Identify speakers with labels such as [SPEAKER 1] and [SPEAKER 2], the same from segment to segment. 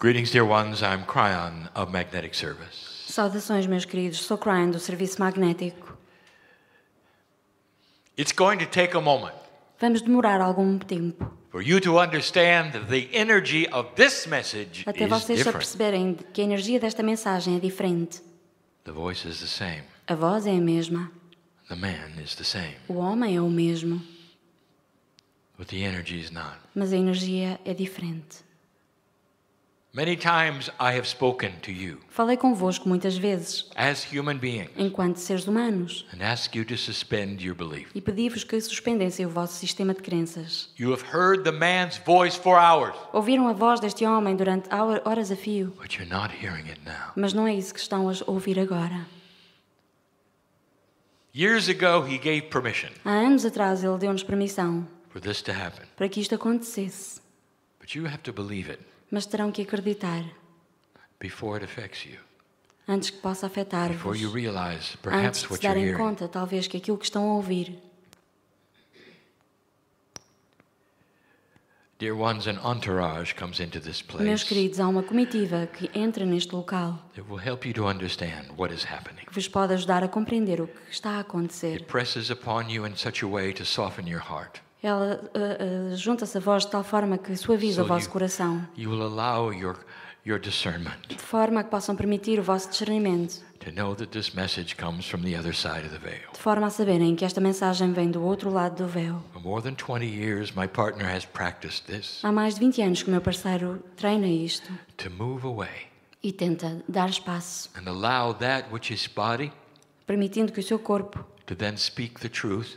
[SPEAKER 1] Greetings, dear ones. I'm Cryon of Magnetic Service.
[SPEAKER 2] Saudações, meus queridos. Sou Cryon do Serviço Magnético.
[SPEAKER 1] It's going to take a moment
[SPEAKER 2] Vamos demorar algum tempo
[SPEAKER 1] for you to understand the energy of this message
[SPEAKER 2] até vocês se que a energia desta mensagem é diferente.
[SPEAKER 1] The voice is the same.
[SPEAKER 2] A voz é a mesma.
[SPEAKER 1] The man is the same.
[SPEAKER 2] O homem é o mesmo,
[SPEAKER 1] But the energy is not.
[SPEAKER 2] mas a energia é diferente.
[SPEAKER 1] Many times I have spoken to you.
[SPEAKER 2] Falei convosco muitas vezes.
[SPEAKER 1] As human beings.
[SPEAKER 2] Enquanto seres humanos.
[SPEAKER 1] And ask you to suspend your belief.
[SPEAKER 2] E pedi-vos que suspendessem o vosso sistema de crenças.
[SPEAKER 1] You have heard the man's voice for hours.
[SPEAKER 2] Ouviram a voz deste homem durante horas a fio.
[SPEAKER 1] But you're not hearing it
[SPEAKER 2] now. Mas não é isso que estão a ouvir agora.
[SPEAKER 1] Years ago he gave permission.
[SPEAKER 2] Há anos atrás ele deu-nos permissão.
[SPEAKER 1] For this to happen.
[SPEAKER 2] Para que isto acontecesse.
[SPEAKER 1] But you have to believe it
[SPEAKER 2] mas terão que acreditar antes que possa afetar-vos,
[SPEAKER 1] antes de se darem conta,
[SPEAKER 2] talvez, que aquilo que estão a ouvir.
[SPEAKER 1] Dear ones, an entourage comes into this place. Meus
[SPEAKER 2] queridos, há uma comitiva que entra neste local.
[SPEAKER 1] It will help you to understand what is happening.
[SPEAKER 2] Que vos pode ajudar a compreender o que está a acontecer. It
[SPEAKER 1] presses upon you in such a way to soften your heart.
[SPEAKER 2] Ela uh, uh, junta-se a vós de tal forma que suaviza so o vosso you, coração.
[SPEAKER 1] You allow your, your discernment
[SPEAKER 2] de forma que possam permitir o vosso discernimento. De forma a saberem que esta mensagem vem do outro lado do véu. Há mais de 20 anos que o meu parceiro treina isto.
[SPEAKER 1] To move away.
[SPEAKER 2] E tenta dar espaço.
[SPEAKER 1] And allow that which is body.
[SPEAKER 2] Permitindo que o seu corpo.
[SPEAKER 1] To then speak the truth.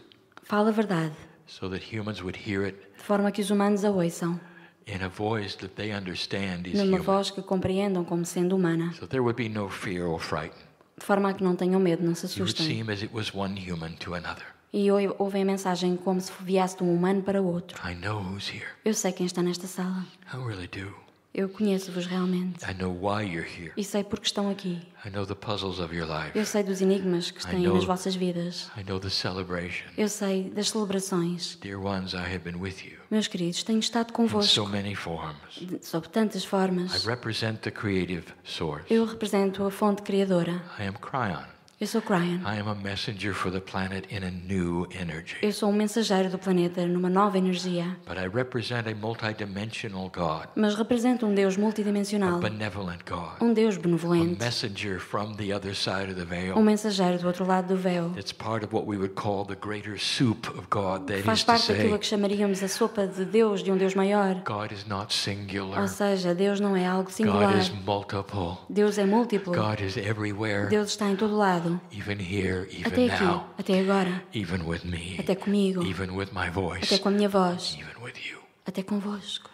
[SPEAKER 2] a verdade
[SPEAKER 1] so that humans would hear it
[SPEAKER 2] de forma que os humanos a ouçam.
[SPEAKER 1] In a voice that they understand is Numa voz
[SPEAKER 2] que compreendam como sendo humana.
[SPEAKER 1] So there would be no fear or fright.
[SPEAKER 2] De forma que não tenham medo, não se It would assustem.
[SPEAKER 1] seem as it was one human to another.
[SPEAKER 2] E ouvem a mensagem como se viesse de um humano para outro. I
[SPEAKER 1] know who's here.
[SPEAKER 2] Eu sei quem está nesta sala. I really do. Eu conheço-vos realmente.
[SPEAKER 1] I know why you're here. E
[SPEAKER 2] sei porque estão aqui.
[SPEAKER 1] I know the puzzles of your life.
[SPEAKER 2] Eu sei dos enigmas que têm nas vossas vidas.
[SPEAKER 1] I know the celebration.
[SPEAKER 2] Eu sei das celebrações.
[SPEAKER 1] Dear ones, I have been with you.
[SPEAKER 2] Meus queridos, tenho estado convosco.
[SPEAKER 1] In so many forms.
[SPEAKER 2] De, sob tantas formas.
[SPEAKER 1] I represent the creative source.
[SPEAKER 2] Eu represento a fonte criadora.
[SPEAKER 1] I am Cryon.
[SPEAKER 2] Eu sou Brian. Eu sou um mensageiro do planeta numa nova energia. Mas represento um Deus multidimensional. Um Deus benevolente. Um mensageiro do outro lado do véu.
[SPEAKER 1] Faz parte daquilo que
[SPEAKER 2] chamaríamos a sopa de Deus, de um Deus maior. Ou seja, Deus não é algo singular. Deus é múltiplo. Deus está em todo lado.
[SPEAKER 1] Even here, even até aqui, now,
[SPEAKER 2] até agora.
[SPEAKER 1] Even with me, até comigo. Even with my voice, até
[SPEAKER 2] com a minha voz. Even with you. Até convosco.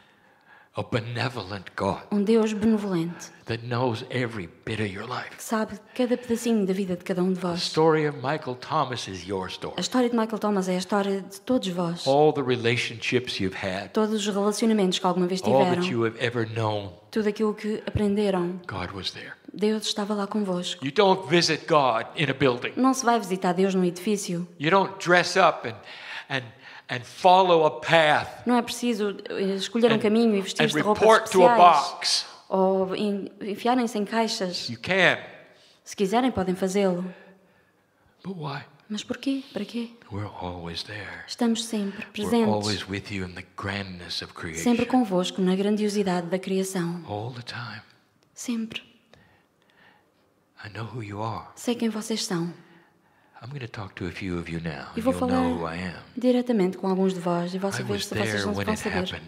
[SPEAKER 1] A benevolent God,
[SPEAKER 2] um Deus benevolente
[SPEAKER 1] that knows every bit of your life.
[SPEAKER 2] que sabe cada pedacinho da vida de cada um de vós.
[SPEAKER 1] story of Michael Thomas is your story. A
[SPEAKER 2] história de Michael Thomas é a história de todos vós.
[SPEAKER 1] All the relationships you've had,
[SPEAKER 2] todos os relacionamentos que alguma vez tiveram, all that
[SPEAKER 1] you have ever known,
[SPEAKER 2] tudo aquilo que aprenderam,
[SPEAKER 1] God was there.
[SPEAKER 2] Deus estava lá convosco.
[SPEAKER 1] You don't visit God in a building.
[SPEAKER 2] Não se vai visitar Deus num edifício.
[SPEAKER 1] You don't dress up and and and follow a path.
[SPEAKER 2] Não é preciso eh, escolher and, um caminho e vestir de roupas report especiais. To a box. Ou enfiarem-se em caixas. You can. Se quiserem podem fazê-lo. But why? Mas porquê? Para quê?
[SPEAKER 1] We're always there.
[SPEAKER 2] Estamos sempre presentes. We're always
[SPEAKER 1] with you in the grandness of creation. Sempre
[SPEAKER 2] convosco na grandiosidade da criação.
[SPEAKER 1] All the time.
[SPEAKER 2] Sempre. Sei quem vocês são.
[SPEAKER 1] E vou falar
[SPEAKER 2] diretamente com alguns de vós e vocês vão saber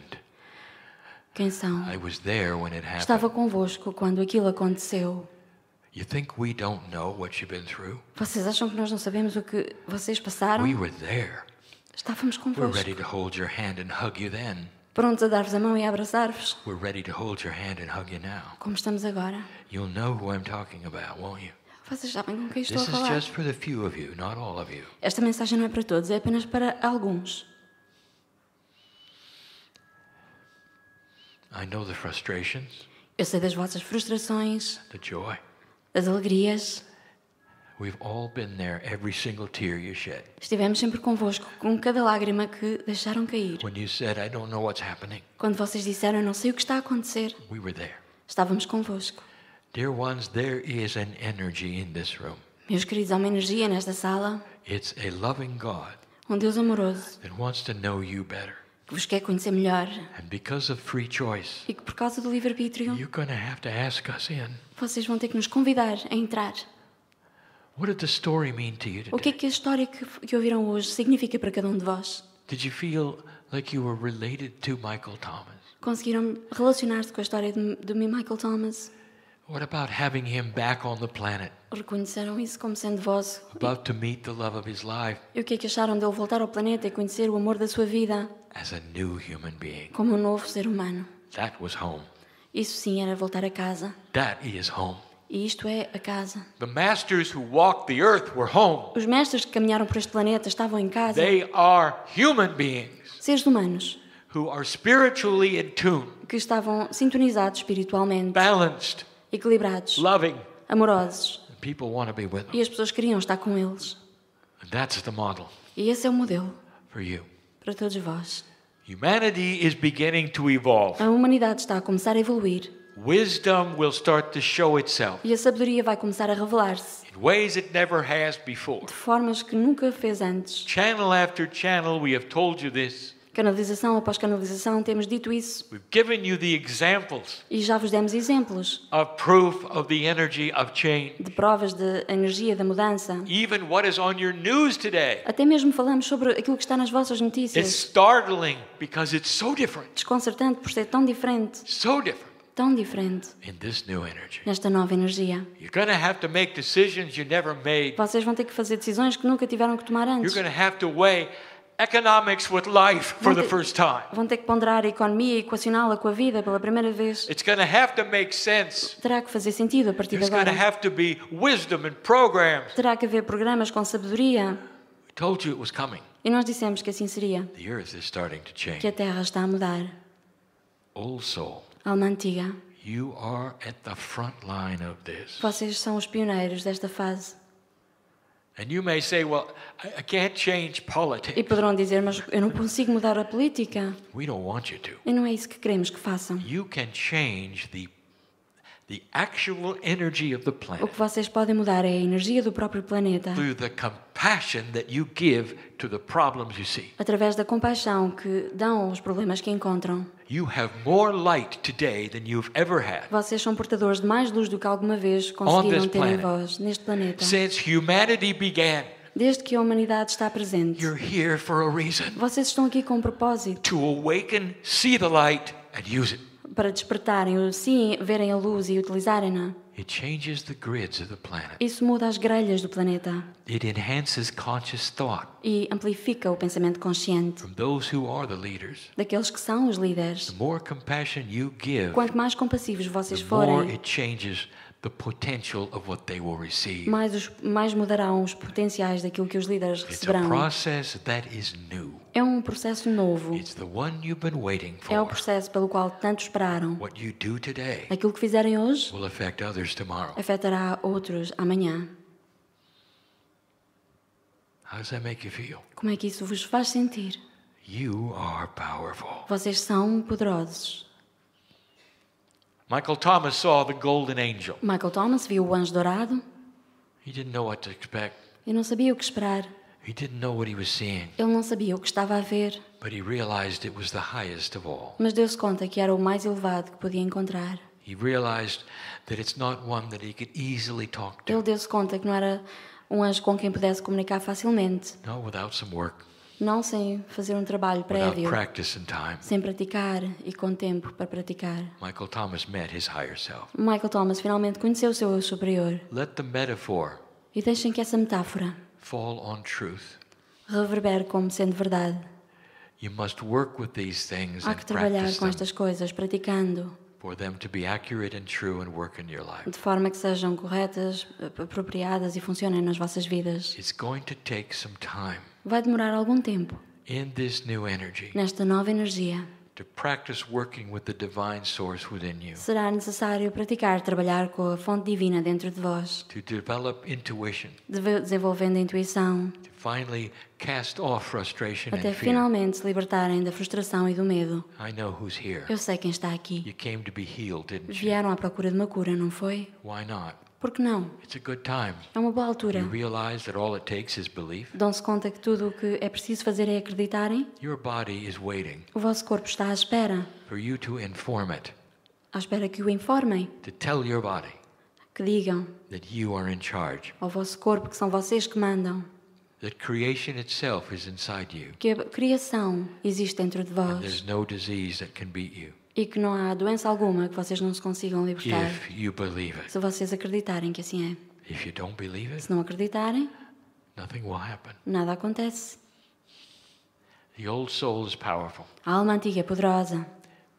[SPEAKER 2] quem são. Estava convosco quando aquilo aconteceu. Vocês acham que nós não sabemos o que vocês passaram? Estávamos convosco prontos a dar-vos a mão e a abraçar-vos. Como estamos agora.
[SPEAKER 1] You'll know who I'm talking about, won't you?
[SPEAKER 2] Vocês sabem com quem estou This a falar. just
[SPEAKER 1] for the few of you, not all of you.
[SPEAKER 2] Esta mensagem não é para todos, é apenas para alguns.
[SPEAKER 1] I know the frustrations,
[SPEAKER 2] Eu sei das vossas frustrações, the joy, das alegrias, Estivemos sempre convosco, com cada lágrima que deixaram cair. Quando vocês disseram, eu não sei o que está a acontecer, estávamos convosco.
[SPEAKER 1] Dear ones, there is an energy in this room.
[SPEAKER 2] Meus queridos, há uma energia nesta sala.
[SPEAKER 1] It's a loving God.
[SPEAKER 2] Um Deus amoroso.
[SPEAKER 1] That wants to know you better.
[SPEAKER 2] Que vos quer conhecer melhor.
[SPEAKER 1] And because of free choice. E
[SPEAKER 2] que por causa do livre arbítrio.
[SPEAKER 1] You're going to have to ask us in.
[SPEAKER 2] Vocês vão ter que nos convidar a entrar. O que é que a história que, que ouviram hoje significa para cada um de vós?
[SPEAKER 1] Did you feel like you were related to Michael Thomas?
[SPEAKER 2] Conseguiram relacionar-se com a história de, de Michael Thomas?
[SPEAKER 1] What about having him back on the planet?
[SPEAKER 2] Reconheceram isso como sendo vós?
[SPEAKER 1] About to meet the love of his life.
[SPEAKER 2] E o que é que acharam dele voltar ao planeta e conhecer o amor da sua vida?
[SPEAKER 1] As a new human being.
[SPEAKER 2] Como um novo ser humano.
[SPEAKER 1] That was home.
[SPEAKER 2] Isso sim era voltar a casa.
[SPEAKER 1] That is home.
[SPEAKER 2] E isto é a casa.
[SPEAKER 1] The masters who walked the earth were home.
[SPEAKER 2] Os mestres que caminharam por este planeta estavam em casa. They
[SPEAKER 1] are human beings
[SPEAKER 2] Seres humanos
[SPEAKER 1] who are spiritually in tune,
[SPEAKER 2] que estavam sintonizados espiritualmente, balanced, equilibrados, loving. amorosos.
[SPEAKER 1] and People want to be with them.
[SPEAKER 2] E as pessoas queriam estar com eles.
[SPEAKER 1] And that's the model
[SPEAKER 2] E esse é o modelo for you. para todos vós.
[SPEAKER 1] Humanity is beginning to evolve.
[SPEAKER 2] A humanidade está a começar a evoluir.
[SPEAKER 1] Wisdom will start to show itself.
[SPEAKER 2] E a sabedoria vai começar a revelar-se.
[SPEAKER 1] In ways it never has before. De
[SPEAKER 2] formas que nunca fez antes.
[SPEAKER 1] Channel after channel, we have told you this.
[SPEAKER 2] Canalização após canalização, temos dito isso.
[SPEAKER 1] We've given you the examples.
[SPEAKER 2] E já vos demos exemplos.
[SPEAKER 1] Of proof of the energy of change. De
[SPEAKER 2] provas da energia da mudança.
[SPEAKER 1] Even what is on your news today.
[SPEAKER 2] Até mesmo falamos sobre aquilo que está nas vossas notícias. It's
[SPEAKER 1] startling because it's so different.
[SPEAKER 2] Desconcertante por ser tão diferente. So different. tão diferente nesta nova energia. Vocês vão ter que fazer decisões que nunca tiveram que tomar antes. Vão ter que ponderar a economia e equacioná-la com a vida pela primeira vez.
[SPEAKER 1] It's have to make sense.
[SPEAKER 2] Terá que fazer sentido a partir There's de agora.
[SPEAKER 1] Have to be wisdom and programs.
[SPEAKER 2] Terá que haver programas com sabedoria.
[SPEAKER 1] We told you it was coming.
[SPEAKER 2] E nós dissemos que assim seria.
[SPEAKER 1] The earth is starting to change. Que a
[SPEAKER 2] Terra está a mudar.
[SPEAKER 1] All soul
[SPEAKER 2] alma antiga. Vocês são os pioneiros desta fase. E poderão dizer, mas eu não consigo mudar a política. E não é isso que queremos que façam.
[SPEAKER 1] You can change the The actual energy of the planet. O que
[SPEAKER 2] vocês podem mudar é a energia do próprio planeta. Through
[SPEAKER 1] the compassion that you give to the problems you see.
[SPEAKER 2] Através da compaixão que dão aos problemas que encontram.
[SPEAKER 1] You have more light today than you've ever had.
[SPEAKER 2] Vocês são portadores de mais luz do que alguma vez conseguiram ter em vós neste planeta.
[SPEAKER 1] Since humanity began
[SPEAKER 2] desde que a humanidade está presente. Vocês estão aqui com um propósito. To
[SPEAKER 1] awaken, see the light and use it
[SPEAKER 2] para despertarem, o sim, verem a luz e utilizarem-na. É? Isso muda as grelhas do planeta.
[SPEAKER 1] It enhances conscious thought.
[SPEAKER 2] E amplifica o pensamento consciente. From
[SPEAKER 1] those who are the leaders.
[SPEAKER 2] Daqueles que são os líderes. The
[SPEAKER 1] more compassion you give,
[SPEAKER 2] quanto mais compassivos vocês the forem, more it
[SPEAKER 1] changes mas,
[SPEAKER 2] os, mais mudarão os potenciais daquilo que os líderes receberão. É um processo novo. É o processo pelo qual tanto esperaram. Aquilo que fizerem hoje afetará outros amanhã. Como é que isso vos faz sentir? Vocês são poderosos.
[SPEAKER 1] Michael Thomas saw the golden angel.
[SPEAKER 2] Michael Thomas viu o anjo dourado.
[SPEAKER 1] He didn't know what to expect.
[SPEAKER 2] E não sabia o que esperar.
[SPEAKER 1] He didn't know what he was seeing.
[SPEAKER 2] Ele não sabia o que estava a ver.
[SPEAKER 1] But he realized it was the highest of all.
[SPEAKER 2] Mas deu-se conta que era o mais elevado que podia encontrar.
[SPEAKER 1] He realized that it's not one that he could easily talk
[SPEAKER 2] to. Ele deu-se conta que não era um anjo com quem pudesse comunicar facilmente.
[SPEAKER 1] No, without some work.
[SPEAKER 2] Não sem fazer um trabalho prévio. Sem praticar e com tempo para praticar.
[SPEAKER 1] Michael Thomas met his higher self.
[SPEAKER 2] Michael Thomas finalmente conheceu o seu eu superior.
[SPEAKER 1] Let the metaphor
[SPEAKER 2] e deixem que essa metáfora
[SPEAKER 1] fall on truth.
[SPEAKER 2] reverbere como sendo verdade.
[SPEAKER 1] You must work with these things Há que trabalhar com
[SPEAKER 2] estas coisas, praticando. De forma que sejam corretas, apropriadas e funcionem nas vossas vidas.
[SPEAKER 1] It's going to take some time
[SPEAKER 2] vai demorar algum tempo
[SPEAKER 1] in this new energy
[SPEAKER 2] nesta nova energia.
[SPEAKER 1] To practice working with the divine source within you.
[SPEAKER 2] Será necessário praticar trabalhar com a fonte divina dentro de vós.
[SPEAKER 1] To develop intuition.
[SPEAKER 2] desenvolvendo a intuição.
[SPEAKER 1] To finally cast off frustration Até and fear. finalmente
[SPEAKER 2] se libertarem da frustração e do medo.
[SPEAKER 1] I know who's here.
[SPEAKER 2] Eu sei quem está aqui.
[SPEAKER 1] You came to be healed, didn't you?
[SPEAKER 2] Vieram à procura de uma cura, não foi? Why not? Por que não? É uma boa altura. Dão-se conta que tudo o que é preciso fazer é acreditarem. O vosso corpo está à espera. À espera que o informem. Que digam. Ao vosso corpo que são vocês que mandam. Que a criação existe dentro de vós. E que não há doença alguma que vocês não se consigam libertar. If
[SPEAKER 1] you believe it.
[SPEAKER 2] Se vocês acreditarem que assim é.
[SPEAKER 1] If you don't believe it,
[SPEAKER 2] se não acreditarem,
[SPEAKER 1] nothing will happen.
[SPEAKER 2] nada acontece.
[SPEAKER 1] The old soul is powerful.
[SPEAKER 2] A alma antiga é poderosa.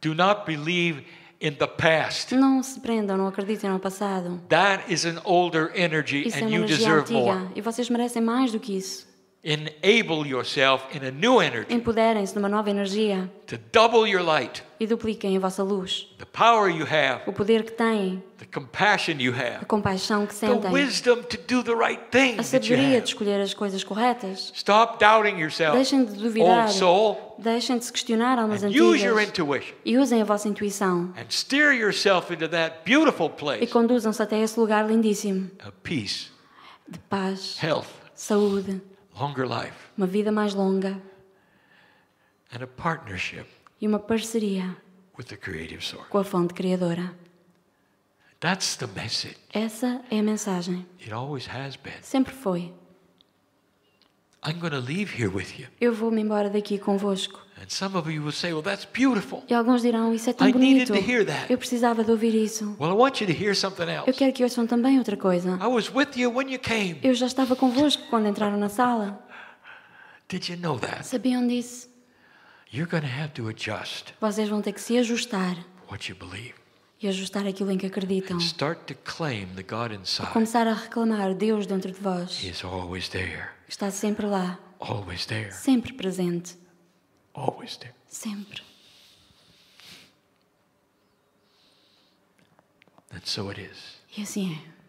[SPEAKER 1] Do not believe in the past.
[SPEAKER 2] Não se prendam, não acreditem no passado.
[SPEAKER 1] That is an older energy isso and é uma you deserve antiga, more. E
[SPEAKER 2] vocês merecem mais do que isso.
[SPEAKER 1] Enable yourself in a new energy.
[SPEAKER 2] Empoderem-se numa nova energia.
[SPEAKER 1] To double your light.
[SPEAKER 2] E dupliquem a vossa luz. The
[SPEAKER 1] power you have.
[SPEAKER 2] O poder que têm.
[SPEAKER 1] The compassion you have.
[SPEAKER 2] A compaixão que sentem. The wisdom
[SPEAKER 1] to do the right
[SPEAKER 2] thing. A sabedoria de escolher as coisas corretas.
[SPEAKER 1] Stop doubting yourself. Deixem
[SPEAKER 2] de duvidar. Old soul. Deixem de se questionar almas antigas. Use your intuition. E usem a vossa intuição. And
[SPEAKER 1] steer yourself into that beautiful place. E
[SPEAKER 2] conduzam-se até esse lugar lindíssimo. Of peace. De paz. Health. Saúde.
[SPEAKER 1] Longer life.
[SPEAKER 2] Uma vida mais longa.
[SPEAKER 1] And a partnership
[SPEAKER 2] e uma parceria
[SPEAKER 1] with the creative source.
[SPEAKER 2] com a fonte criadora.
[SPEAKER 1] That's the message.
[SPEAKER 2] Essa é a mensagem.
[SPEAKER 1] It always has been.
[SPEAKER 2] Sempre foi.
[SPEAKER 1] I'm leave here with you.
[SPEAKER 2] Eu vou-me embora daqui convosco. E alguns dirão isso é tão bonito. Eu precisava de ouvir isso. Eu quero que ouçam também outra coisa. Eu já estava convosco quando entraram na sala. Sabiam disso? Vocês vão ter que se ajustar.
[SPEAKER 1] What you believe
[SPEAKER 2] e ajustar aquilo em que acreditam.
[SPEAKER 1] E
[SPEAKER 2] começar a reclamar Deus dentro de vós. Está sempre lá. Sempre presente. Always there. Sempre.
[SPEAKER 1] And so it is.
[SPEAKER 2] E assim é.